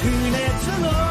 그네 증언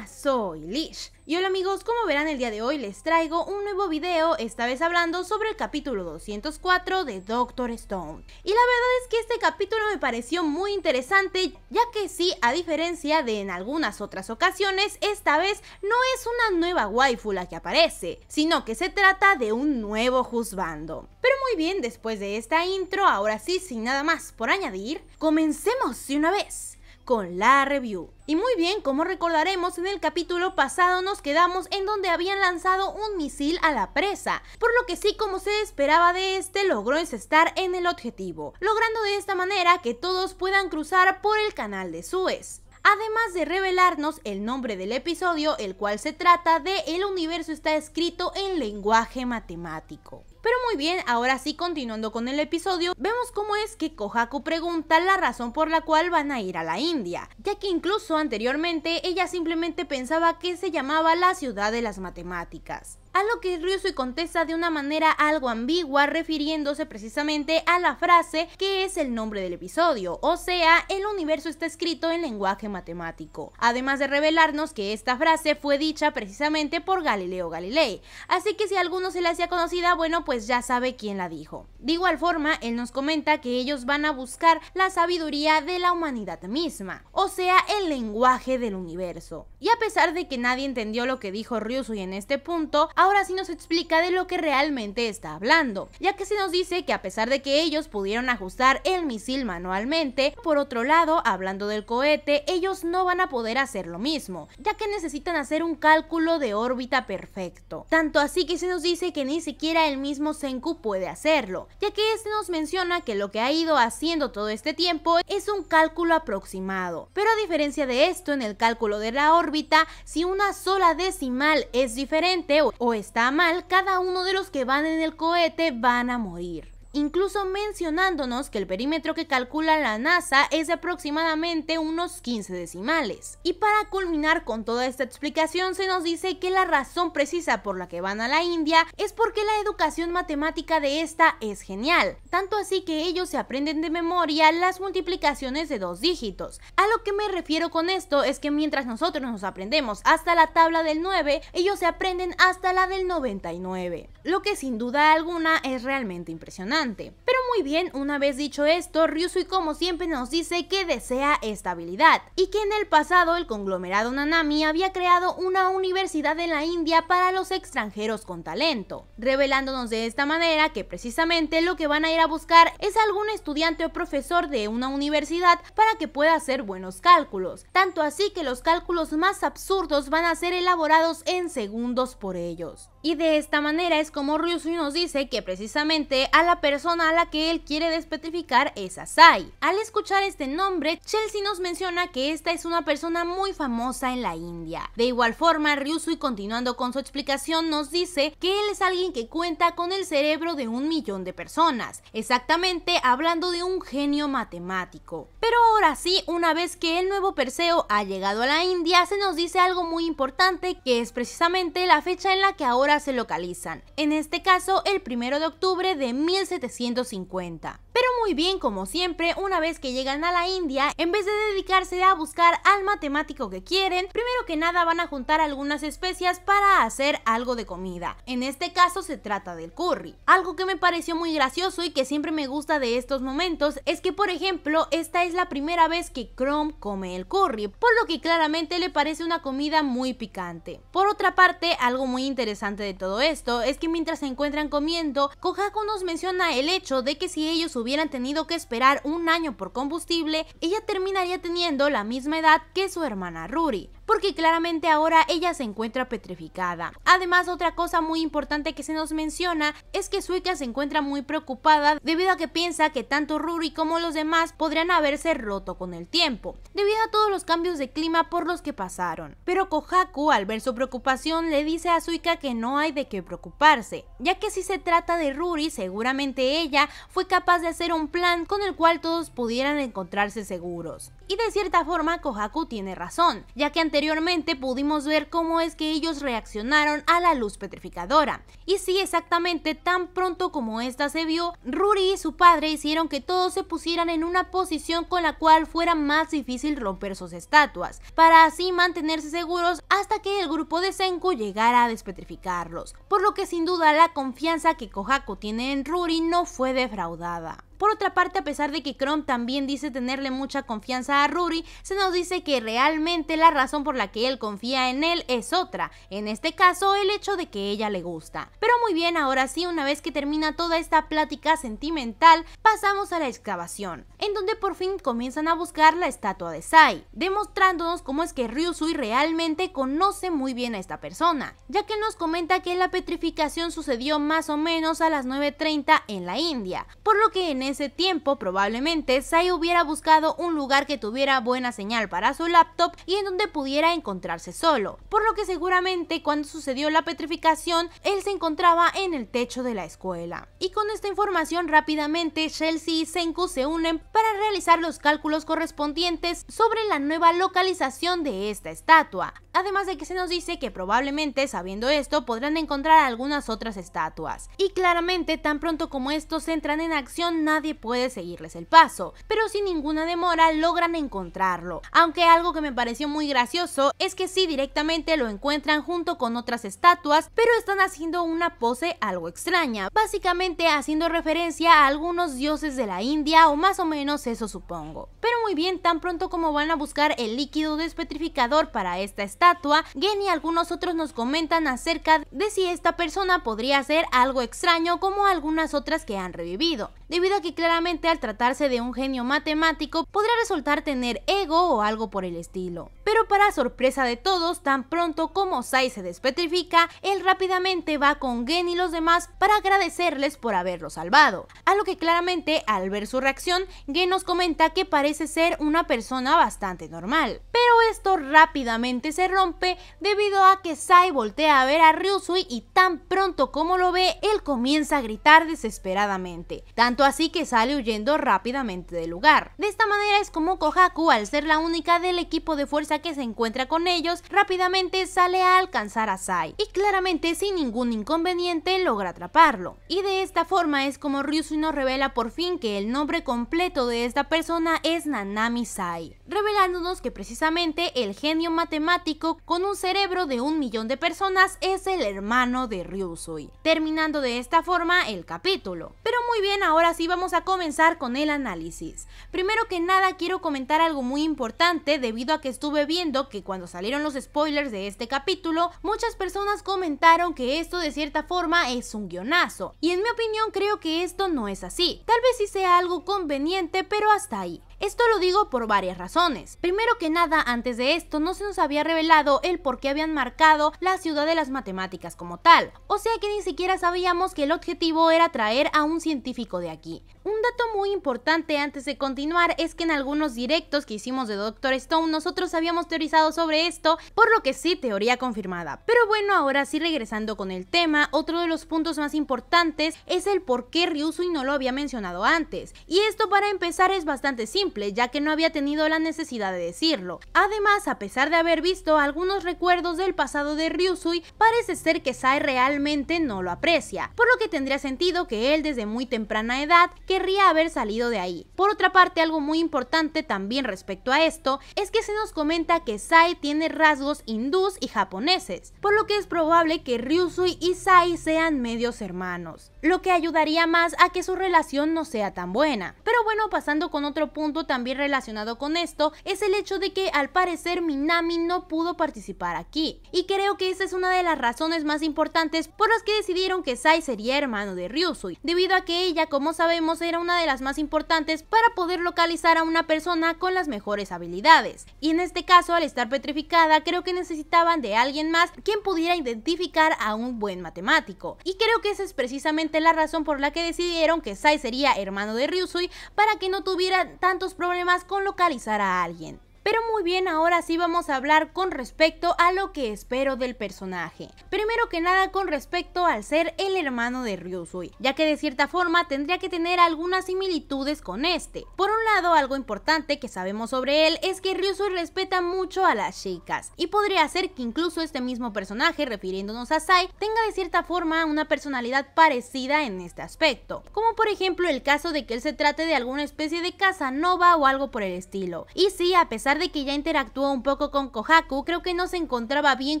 soy Lish. Y hola amigos, como verán el día de hoy les traigo un nuevo video, esta vez hablando sobre el capítulo 204 de Doctor Stone. Y la verdad es que este capítulo me pareció muy interesante, ya que sí, a diferencia de en algunas otras ocasiones, esta vez no es una nueva waifu la que aparece, sino que se trata de un nuevo juzbando. Pero muy bien, después de esta intro, ahora sí, sin nada más por añadir, comencemos de una vez con la review. Y muy bien, como recordaremos, en el capítulo pasado nos quedamos en donde habían lanzado un misil a la presa, por lo que sí como se esperaba de este logró estar en el objetivo, logrando de esta manera que todos puedan cruzar por el canal de Suez además de revelarnos el nombre del episodio, el cual se trata de El universo está escrito en lenguaje matemático. Pero muy bien, ahora sí continuando con el episodio, vemos cómo es que Kohaku pregunta la razón por la cual van a ir a la India, ya que incluso anteriormente ella simplemente pensaba que se llamaba la ciudad de las matemáticas. A lo que Ryusui contesta de una manera algo ambigua refiriéndose precisamente a la frase que es el nombre del episodio, o sea, el universo está escrito en lenguaje matemático. Además de revelarnos que esta frase fue dicha precisamente por Galileo Galilei, así que si a alguno se le hacía conocida, bueno, pues ya sabe quién la dijo. De igual forma, él nos comenta que ellos van a buscar la sabiduría de la humanidad misma, o sea, el lenguaje del universo. Y a pesar de que nadie entendió lo que dijo Ryusui en este punto, ahora sí nos explica de lo que realmente está hablando, ya que se nos dice que a pesar de que ellos pudieron ajustar el misil manualmente, por otro lado, hablando del cohete, ellos no van a poder hacer lo mismo, ya que necesitan hacer un cálculo de órbita perfecto. Tanto así que se nos dice que ni siquiera el mismo Senku puede hacerlo, ya que este nos menciona que lo que ha ido haciendo todo este tiempo es un cálculo aproximado. Pero a diferencia de esto, en el cálculo de la órbita, si una sola decimal es diferente o está mal, cada uno de los que van en el cohete van a morir incluso mencionándonos que el perímetro que calcula la NASA es de aproximadamente unos 15 decimales. Y para culminar con toda esta explicación se nos dice que la razón precisa por la que van a la India es porque la educación matemática de esta es genial, tanto así que ellos se aprenden de memoria las multiplicaciones de dos dígitos. A lo que me refiero con esto es que mientras nosotros nos aprendemos hasta la tabla del 9, ellos se aprenden hasta la del 99, lo que sin duda alguna es realmente impresionante. Pero muy bien, una vez dicho esto, Ryusui como siempre nos dice que desea estabilidad y que en el pasado el conglomerado Nanami había creado una universidad en la India para los extranjeros con talento, revelándonos de esta manera que precisamente lo que van a ir a buscar es algún estudiante o profesor de una universidad para que pueda hacer buenos cálculos, tanto así que los cálculos más absurdos van a ser elaborados en segundos por ellos. Y de esta manera es como Ryusui nos dice que precisamente a la persona a la que él quiere despetrificar es Asai. Al escuchar este nombre, Chelsea nos menciona que esta es una persona muy famosa en la India. De igual forma, Ryusui continuando con su explicación nos dice que él es alguien que cuenta con el cerebro de un millón de personas, exactamente hablando de un genio matemático. Pero ahora sí, una vez que el nuevo Perseo ha llegado a la India, se nos dice algo muy importante que es precisamente la fecha en la que ahora se localizan, en este caso el 1 de octubre de 1750. Pero muy bien, como siempre, una vez que llegan a la India, en vez de dedicarse a buscar al matemático que quieren, primero que nada van a juntar algunas especias para hacer algo de comida. En este caso se trata del curry. Algo que me pareció muy gracioso y que siempre me gusta de estos momentos es que, por ejemplo, esta es la primera vez que Chrome come el curry, por lo que claramente le parece una comida muy picante. Por otra parte, algo muy interesante de todo esto es que mientras se encuentran comiendo, Kohaku nos menciona el hecho de que si ellos hubieran tenido que esperar un año por combustible, ella terminaría teniendo la misma edad que su hermana Ruri porque claramente ahora ella se encuentra petrificada. Además, otra cosa muy importante que se nos menciona es que Suika se encuentra muy preocupada debido a que piensa que tanto Ruri como los demás podrían haberse roto con el tiempo, debido a todos los cambios de clima por los que pasaron. Pero Kohaku, al ver su preocupación, le dice a Suika que no hay de qué preocuparse, ya que si se trata de Ruri, seguramente ella fue capaz de hacer un plan con el cual todos pudieran encontrarse seguros. Y de cierta forma, Kohaku tiene razón, ya que ante Posteriormente pudimos ver cómo es que ellos reaccionaron a la luz petrificadora. Y si exactamente tan pronto como esta se vio, Ruri y su padre hicieron que todos se pusieran en una posición con la cual fuera más difícil romper sus estatuas, para así mantenerse seguros hasta que el grupo de Senku llegara a despetrificarlos. Por lo que sin duda la confianza que Kohaku tiene en Ruri no fue defraudada. Por otra parte, a pesar de que Chrome también dice tenerle mucha confianza a Ruri, se nos dice que realmente la razón por la que él confía en él es otra, en este caso el hecho de que ella le gusta. Pero muy bien, ahora sí, una vez que termina toda esta plática sentimental, pasamos a la excavación, en donde por fin comienzan a buscar la estatua de Sai, demostrándonos cómo es que Ryusui realmente conoce muy bien a esta persona, ya que nos comenta que la petrificación sucedió más o menos a las 9.30 en la India, por lo que en ese tiempo probablemente Sai hubiera buscado un lugar que tuviera buena señal para su laptop y en donde pudiera encontrarse solo, por lo que seguramente cuando sucedió la petrificación él se encontraba en el techo de la escuela. Y con esta información rápidamente Chelsea y Senku se unen para realizar los cálculos correspondientes sobre la nueva localización de esta estatua, además de que se nos dice que probablemente sabiendo esto podrán encontrar algunas otras estatuas. Y claramente tan pronto como estos entran en acción nadie puede seguirles el paso, pero sin ninguna demora logran encontrarlo. Aunque algo que me pareció muy gracioso es que sí directamente lo encuentran junto con otras estatuas, pero están haciendo una pose algo extraña, básicamente haciendo referencia a algunos dioses de la India o más o menos eso supongo. Pero muy bien, tan pronto como van a buscar el líquido despetrificador para esta estatua, tatua, Gen y algunos otros nos comentan acerca de si esta persona podría ser algo extraño como algunas otras que han revivido, debido a que claramente al tratarse de un genio matemático podría resultar tener ego o algo por el estilo. Pero para sorpresa de todos, tan pronto como Sai se despetrifica, él rápidamente va con Gen y los demás para agradecerles por haberlo salvado, a lo que claramente al ver su reacción, Gen nos comenta que parece ser una persona bastante normal. Pero esto rápidamente se rompe debido a que Sai voltea a ver a Ryusui y tan pronto como lo ve, él comienza a gritar desesperadamente, tanto así que sale huyendo rápidamente del lugar. De esta manera es como Kohaku, al ser la única del equipo de fuerza que se encuentra con ellos, rápidamente sale a alcanzar a Sai y claramente sin ningún inconveniente logra atraparlo. Y de esta forma es como Ryusui nos revela por fin que el nombre completo de esta persona es Nanami Sai, revelándonos que precisamente el genio matemático con un cerebro de un millón de personas es el hermano de Ryusui, terminando de esta forma el capítulo. Pero muy bien, ahora sí vamos a comenzar con el análisis. Primero que nada quiero comentar algo muy importante debido a que estuve viendo que cuando salieron los spoilers de este capítulo, muchas personas comentaron que esto de cierta forma es un guionazo, y en mi opinión creo que esto no es así. Tal vez sí sea algo conveniente, pero hasta ahí. Esto lo digo por varias razones. Primero que nada, antes de esto no se nos había revelado el por qué habían marcado la ciudad de las matemáticas como tal, o sea que ni siquiera sabíamos que el objetivo era traer a un científico de aquí. Un dato muy importante antes de continuar es que en algunos directos que hicimos de Doctor Stone nosotros habíamos teorizado sobre esto, por lo que sí, teoría confirmada. Pero bueno, ahora sí regresando con el tema, otro de los puntos más importantes es el por qué Ryusui no lo había mencionado antes. Y esto para empezar es bastante simple ya que no había tenido la necesidad de decirlo. Además, a pesar de haber visto algunos recuerdos del pasado de Ryusui, parece ser que Sai realmente no lo aprecia, por lo que tendría sentido que él desde muy temprana edad querría haber salido de ahí. Por otra parte, algo muy importante también respecto a esto, es que se nos comenta que Sai tiene rasgos hindús y japoneses, por lo que es probable que Ryusui y Sai sean medios hermanos, lo que ayudaría más a que su relación no sea tan buena. Pero bueno, pasando con otro punto también relacionado con esto es el hecho de que al parecer Minami no pudo participar aquí. Y creo que esa es una de las razones más importantes por las que decidieron que Sai sería hermano de Ryusui, debido a que ella, como sabemos, era una de las más importantes para poder localizar a una persona con las mejores habilidades. Y en este caso, al estar petrificada, creo que necesitaban de alguien más quien pudiera identificar a un buen matemático. Y creo que esa es precisamente la razón por la que decidieron que Sai sería hermano de Ryusui para que no tuviera tantos problemas con localizar a alguien. Pero muy bien, ahora sí vamos a hablar con respecto a lo que espero del personaje. Primero que nada con respecto al ser el hermano de Ryusui, ya que de cierta forma tendría que tener algunas similitudes con este. Por un lado, algo importante que sabemos sobre él es que Ryusui respeta mucho a las chicas, y podría ser que incluso este mismo personaje, refiriéndonos a Sai, tenga de cierta forma una personalidad parecida en este aspecto, como por ejemplo el caso de que él se trate de alguna especie de casanova o algo por el estilo. Y sí, a pesar de que ya interactuó un poco con Kohaku, creo que no se encontraba bien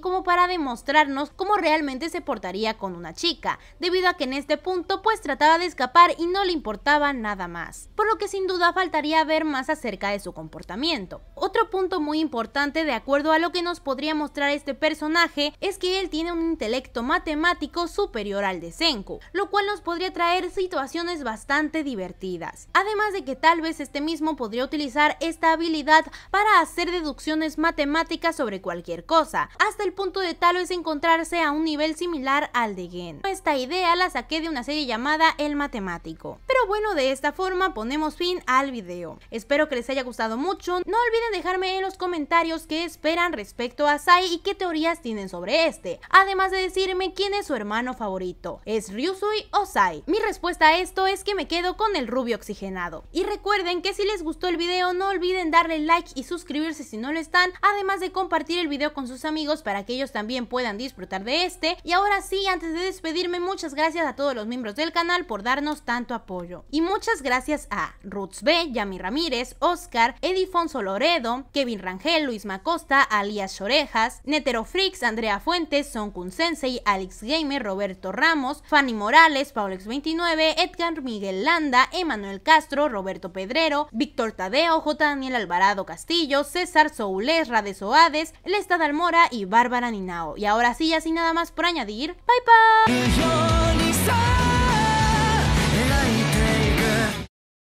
como para demostrarnos cómo realmente se portaría con una chica, debido a que en este punto pues trataba de escapar y no le importaba nada más, por lo que sin duda faltaría ver más acerca de su comportamiento. Otro punto muy importante de acuerdo a lo que nos podría mostrar este personaje es que él tiene un intelecto matemático superior al de Senku, lo cual nos podría traer situaciones bastante divertidas, además de que tal vez este mismo podría utilizar esta habilidad para para hacer deducciones matemáticas sobre cualquier cosa, hasta el punto de tal es encontrarse a un nivel similar al de Gen. Esta idea la saqué de una serie llamada El Matemático. Pero bueno, de esta forma ponemos fin al video. Espero que les haya gustado mucho, no olviden dejarme en los comentarios qué esperan respecto a Sai y qué teorías tienen sobre este, además de decirme quién es su hermano favorito, ¿es Ryusui o Sai? Mi respuesta a esto es que me quedo con el rubio oxigenado. Y recuerden que si les gustó el video no olviden darle like y suscribirse si no lo están, además de compartir el video con sus amigos para que ellos también puedan disfrutar de este. Y ahora sí, antes de despedirme, muchas gracias a todos los miembros del canal por darnos tanto apoyo. Y muchas gracias a Roots B, Yami Ramírez, Oscar, Edifonso Loredo, Kevin Rangel, Luis Macosta, Alias Orejas, Netero Freaks, Andrea Fuentes, Son Kun Sensei, Alex Gamer, Roberto Ramos, Fanny Morales, Paulex29, Edgar Miguel Landa, Emanuel Castro, Roberto Pedrero, Víctor Tadeo, J. Daniel Alvarado Castillo, César Soules, de Soades, Lesta Dalmora y Bárbara Ninao. Y ahora sí, ya sin nada más por añadir, bye bye.